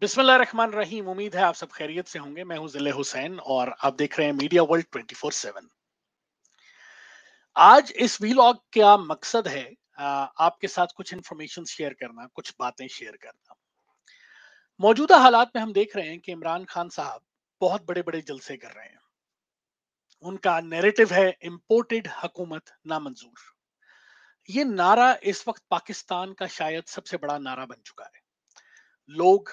बिस्मिल्ल बिस्मिल्लाहमान रहीम उम्मीद है आप सब खैरियत से होंगे मैं हूं जिले हुसैन और आप देख रहे हैं मीडिया वर्ल्ड 24/7 आज इस वीलॉग का मकसद है आपके साथ कुछ इंफॉर्मेशन शेयर करना कुछ बातें शेयर करना मौजूदा हालात में हम देख रहे हैं कि इमरान खान साहब बहुत बड़े बड़े जलसे कर रहे हैं उनका नेरेटिव है इम्पोर्टेड हकूमत नामंजूर ये नारा इस वक्त पाकिस्तान का शायद सबसे बड़ा नारा बन चुका है लोग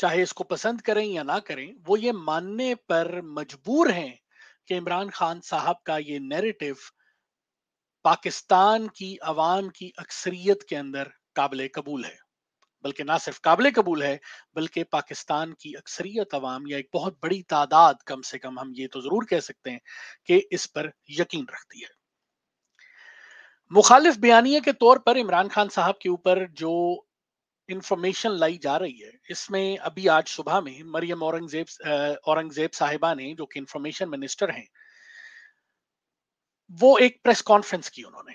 चाहे इसको पसंद करें या ना करें वो ये मानने पर मजबूर हैं कि इमरान खान साहब का ये नैरेटिव पाकिस्तान की आवाम की अक्सरियत के अंदर काबिल कबूल है बल्कि ना सिर्फ काबिल कबूल है बल्कि पाकिस्तान की अक्सरियत आवाम या एक बहुत बड़ी तादाद कम से कम हम ये तो जरूर कह सकते हैं कि इस पर यकीन रखती है मुखालिफ बयानी के तौर पर इमरान खान साहब के ऊपर जो इंफॉर्मेशन लाई जा रही है इसमें अभी आज सुबह में मरियम औरंगजेब औरंगजेब साहिबा ने जो कि इंफॉर्मेशन मिनिस्टर हैं वो एक प्रेस कॉन्फ्रेंस की उन्होंने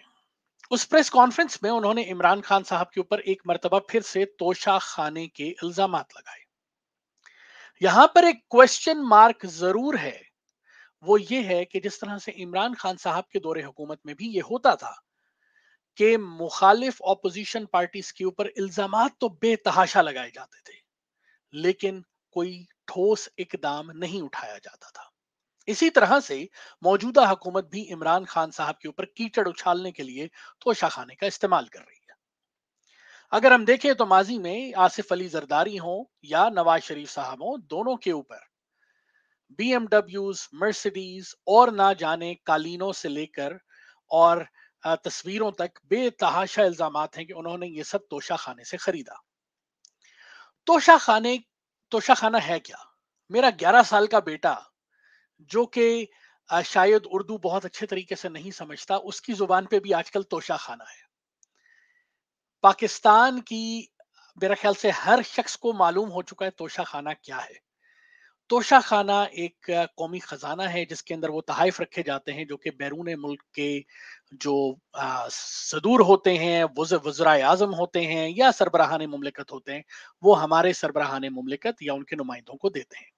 उस प्रेस कॉन्फ्रेंस में उन्होंने इमरान खान साहब के ऊपर एक मरतबा फिर से तोशा खाने के इल्जाम लगाए यहां पर एक क्वेश्चन मार्क जरूर है वो ये है कि जिस तरह से इमरान खान साहब के दौरे हुकूमत में भी ये होता था के मुखालिफ ऑपोजिशन पार्टीज के ऊपर इल्जाम तो बेतहाशा लगाए जाते थे लेकिन कोई ठोस इकदाम नहीं उठाया जाता था इसी तरह से मौजूदा हुकूमत भी इमरान खान साहब के ऊपर कीचड़ उछालने के लिए तोशाखाने का इस्तेमाल कर रही है अगर हम देखें तो माजी में आसिफ अली जरदारी हों या नवाज शरीफ साहब हो दोनों के ऊपर बी एमडब्ल्यूज मर्सिडीज और ना जाने कालीनों से लेकर और तस्वीरों तक बेतहाशा इल्जाम हैं कि उन्होंने ये सब तोशा खाने से खरीदा तोशा खाने तोशा खाना है क्या मेरा 11 साल का बेटा जो कि शायद उर्दू बहुत अच्छे तरीके से नहीं समझता उसकी जुबान पे भी आजकल तोशा खाना है पाकिस्तान की मेरा ख्याल से हर शख्स को मालूम हो चुका है तोशा खाना क्या है तोशा खाना एक कौमी खजाना है जिसके अंदर वो तहफ रखे जाते हैं जो कि बैरून मुल्क के जो सदूर होते हैं वजरा वज्रा अजम होते हैं या सरबराहान ममलिकत होते हैं वो हमारे सरबराहान ममलिकत या उनके नुमाइंदों को देते हैं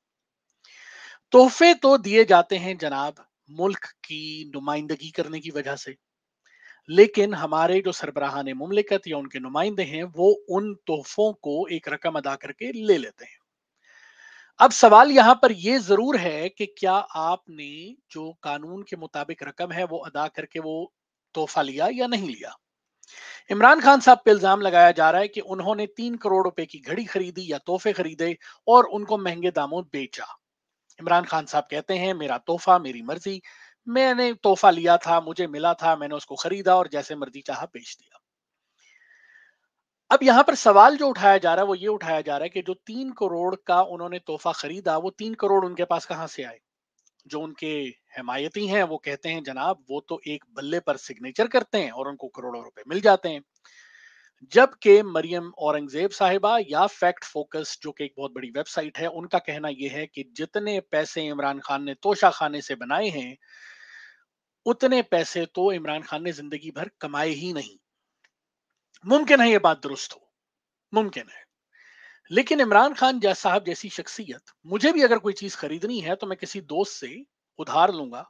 तोहफे तो दिए जाते हैं जनाब मुल्क की नुमाइंदगी करने की वजह से लेकिन हमारे जो सरबराहान ममलिकत या उनके नुमाइंदे हैं वो उन तोहफों को एक रकम अदा करके ले लेते हैं अब सवाल यहाँ पर यह जरूर है कि क्या आपने जो कानून के मुताबिक रकम है वो अदा करके वो तोहफा लिया या नहीं लिया इमरान खान साहब पे इल्जाम लगाया जा रहा है कि उन्होंने तीन करोड़ रुपए की घड़ी खरीदी या तोहफे खरीदे और उनको महंगे दामों बेचा इमरान खान साहब कहते हैं मेरा तोहफा मेरी मर्जी मैंने तोहफा लिया था मुझे मिला था मैंने उसको खरीदा और जैसे मर्जी चाह बेच दिया अब यहाँ पर सवाल जो उठाया जा रहा है वो ये उठाया जा रहा है कि जो तीन करोड़ का उन्होंने तोहफा खरीदा वो तीन करोड़ उनके पास कहाँ से आए जो उनके हमायती हैं वो कहते हैं जनाब वो तो एक बल्ले पर सिग्नेचर करते हैं और उनको करोड़ों रुपए मिल जाते हैं जबकि मरियम औरंगजेब साहिबा या फैक्ट फोकस जो कि एक बहुत बड़ी वेबसाइट है उनका कहना यह है कि जितने पैसे इमरान खान ने तोशा खाने से बनाए हैं उतने पैसे तो इमरान खान ने जिंदगी भर कमाए ही नहीं मुमकिन है ये बात दुरुस्त हो मुमकिन है लेकिन इमरान खान जैसा साहब जैसी शख्सियत मुझे भी अगर कोई चीज खरीदनी है तो मैं किसी दोस्त से उधार लूंगा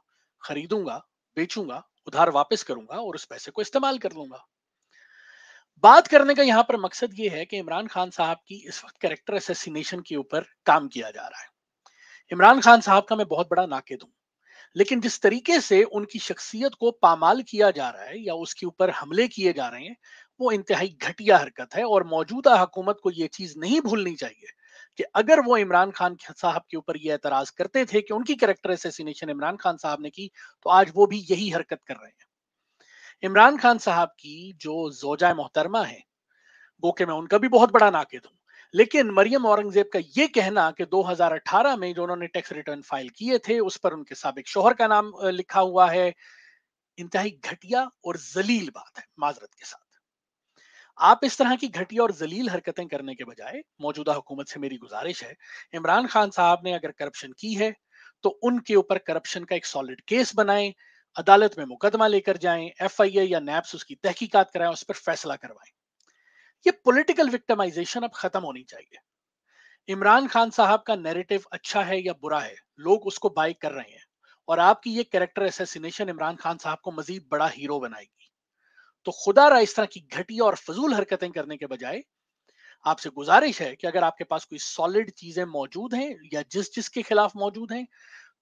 खरीदूंगा बेचूंगा उधार वापस करूंगा और उस पैसे को इस्तेमाल कर लूंगा बात करने का यहां पर मकसद ये है कि इमरान खान साहब की इस वक्त कैरेक्टर असेसिनेशन के ऊपर काम किया जा रहा है इमरान खान साहब का मैं बहुत बड़ा नाकेद हूँ लेकिन जिस तरीके से उनकी शख्सियत को पामाल किया जा रहा है या उसके ऊपर हमले किए जा रहे हैं वो इंतहाई घटिया हरकत है और मौजूदा हुकूमत को ये चीज नहीं भूलनी चाहिए कि अगर वो इमरान खान साहब के ऊपर ये एतराज करते थे कि उनकी करेक्टर एसेसिनेशन इमरान खान साहब ने की तो आज वो भी यही हरकत कर रहे हैं इमरान खान साहब की जो जोजा मोहतरमा है गो के मैं उनका भी बहुत बड़ा नाकेद हूँ लेकिन मरियम औरंगजेब का ये कहना कि 2018 में जो उन्होंने टैक्स रिटर्न फाइल किए थे उस पर उनके सबक शोहर का नाम लिखा हुआ है इंतहाई घटिया और जलील बात है माजरत के साथ आप इस तरह की घटिया और जलील हरकतें करने के बजाय मौजूदा हुकूमत से मेरी गुजारिश है इमरान खान साहब ने अगर करप्शन की है तो उनके ऊपर करप्शन का एक सॉलिड केस बनाएं अदालत में मुकदमा लेकर जाएं एफआईए या नैप्स उसकी तहकीकात कराएं उस पर फैसला करवाएं ये पॉलिटिकल विक्टिमाइजेशन अब खत्म होनी चाहिए इमरान खान साहब का नैरेटिव अच्छा है या बुरा है लोग उसको बाय कर रहे हैं और आपकी ये कैरेक्टर एसेसिनेशन इमरान खान साहब को मजीद बड़ा हीरो बनाएगी तो खुदा रहा इस तरह की घटिया और फजूल हरकतें करने के बजाय आपसे गुजारिश है कि अगर आपके पास कोई सॉलिड चीजें मौजूद हैं या जिस जिस के खिलाफ मौजूद हैं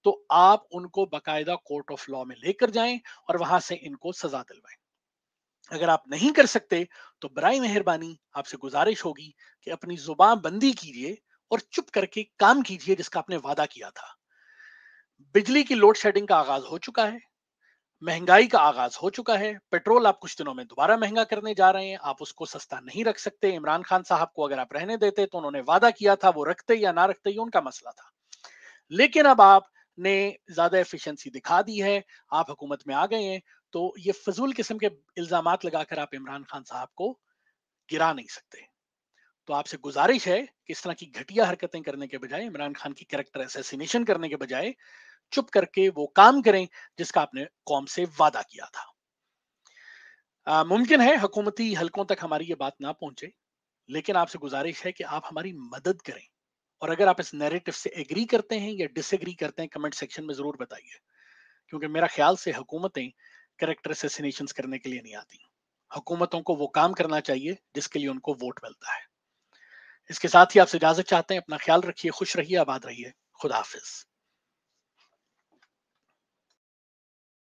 तो आप उनको बाकायदा कोर्ट ऑफ लॉ में लेकर जाएं और वहां से इनको सजा दिलवाएं अगर आप नहीं कर सकते तो बर मेहरबानी आपसे गुजारिश होगी कि अपनी जुबान बंदी कीजिए और चुप करके काम कीजिए जिसका आपने वादा किया था बिजली की लोड शेडिंग का आगाज हो चुका है महंगाई का आगाज हो चुका है पेट्रोल आप कुछ दिनों में दोबारा महंगा करने जा रहे हैं आप उसको सस्ता नहीं रख सकते इमरान खान साहब को अगर आप रहने देते तो उन्होंने वादा किया था वो रखते या ना रखते ये उनका मसला था लेकिन अब आप ने ज्यादा एफिशिएंसी दिखा दी है आप हुकूमत में आ गए हैं तो ये फजूल किस्म के इल्जाम लगाकर आप इमरान खान साहब को गिरा नहीं सकते तो आपसे गुजारिश है कि इस तरह की घटिया हरकतें करने के बजाय इमरान खान की करेक्टर एसेसिनेशन करने के बजाय चुप करके वो काम करें जिसका आपने कौम से वादा किया था मुमकिन है हकूमती हलकों तक हमारी ये बात ना पहुंचे लेकिन आपसे गुजारिश है कि आप हमारी मदद करें और अगर आप इस नैरेटिव से एग्री करते हैं या डिसएग्री करते हैं कमेंट सेक्शन में जरूर बताइए क्योंकि मेरा ख्याल से हुकूमतें करेक्टर असेसिनेशन करने के लिए नहीं आती हुकूमतों को वो काम करना चाहिए जिसके लिए उनको वोट मिलता है इसके साथ ही आपसे इजाजत चाहते हैं अपना ख्याल रखिए खुश रहिए आबाद रहिए खुदाफिज